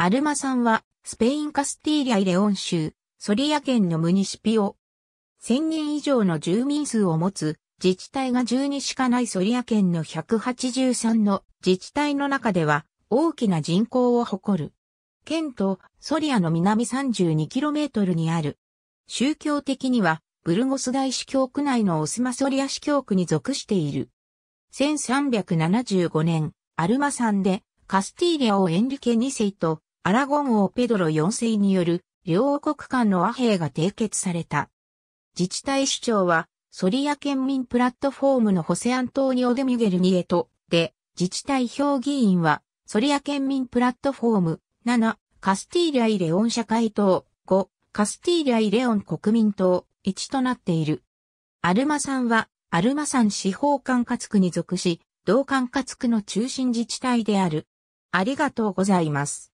アルマさんは、スペインカスティーリア・イレオン州、ソリア県のムニシピオ。1000人以上の住民数を持つ、自治体が12しかないソリア県の183の自治体の中では、大きな人口を誇る。県とソリアの南 32km にある。宗教的には、ブルゴス大司教区内のオスマソリア司教区に属している。1375年、アルマ山で、カスティーリアをエンリケ2世とアラゴン王ペドロ4世による両国間の和平が締結された。自治体首長は、ソリア県民プラットフォームのホセアントーニオ・デミゲルニエトで、自治体評議員は、ソリア県民プラットフォーム7、カスティーリアイ・レオン社会党5、カスティーリアイ・レオン国民党1となっている。アルマさんは、アルマさん司法管轄区に属し、同管轄区の中心自治体である。ありがとうございます。